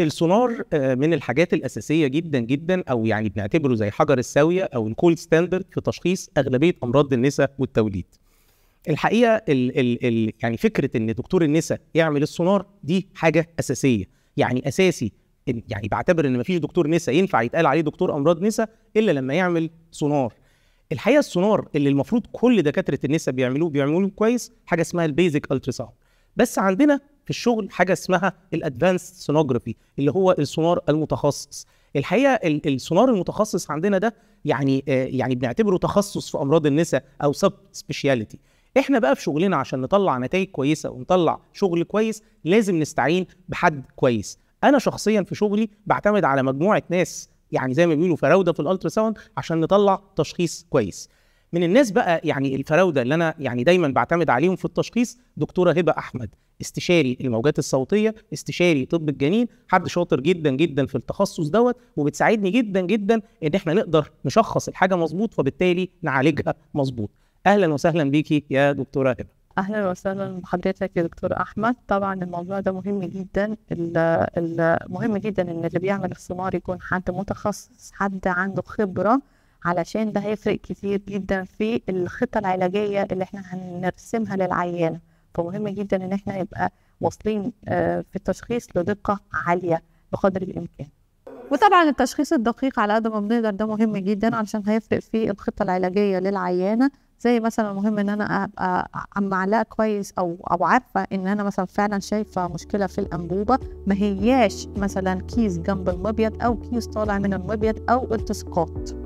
السونار آه، من الحاجات الاساسيه جدا جدا او يعني بنعتبره زي حجر الساويه او الكول ستاندرد في تشخيص اغلبيه امراض النساء والتوليد. الحقيقه الـ الـ الـ يعني فكره ان دكتور النساء يعمل السونار دي حاجه اساسيه، يعني اساسي يعني بعتبر ان مفيش دكتور نساء ينفع يتقال عليه دكتور امراض نساء الا لما يعمل سونار. الحقيقه السونار اللي المفروض كل دكاتره النساء بيعملوه بيعملوه كويس حاجه اسمها البيزك التراساوند. بس عندنا في الشغل حاجه اسمها الادفانس سونوجرافي اللي هو السونار المتخصص الحقيقه السونار المتخصص عندنا ده يعني آه، يعني بنعتبره تخصص في امراض النساء او سب سبيشاليتي احنا بقى في شغلنا عشان نطلع نتائج كويسه ونطلع شغل كويس لازم نستعين بحد كويس انا شخصيا في شغلي بعتمد على مجموعه ناس يعني زي ما بيقولوا فراوده في الالترا ساوند عشان نطلع تشخيص كويس من الناس بقى يعني الفراوده اللي انا يعني دايما بعتمد عليهم في التشخيص دكتوره هبه احمد استشاري الموجات الصوتيه استشاري طب الجنين حد شاطر جدا جدا في التخصص دوت وبتساعدني جدا جدا ان احنا نقدر نشخص الحاجه مظبوط فبالتالي نعالجها مظبوط اهلا وسهلا بيكي يا دكتوره هبه اهلا وسهلا بحضرتك يا دكتور احمد طبعا الموضوع ده مهم جدا مهم جدا ان اللي بيعمل استمار يكون حد متخصص حد عنده خبره علشان ده هيفرق كتير جدا في الخطة العلاجية اللي احنا هنرسمها للعيانة فمهم جدا ان احنا نبقى واصلين آه، في التشخيص لدقة عالية بقدر الامكان وطبعا التشخيص الدقيق على قد ما بنقدر ده مهم جدا علشان هيفرق في الخطه العلاجيه للعيانه زي مثلا مهم ان انا ابقى معلقه كويس او او عارفه ان انا مثلا فعلا شايفه مشكله في الانبوبه ما هياش مثلا كيس جنب المبيض او كيس طالع من المبيض او التصاقات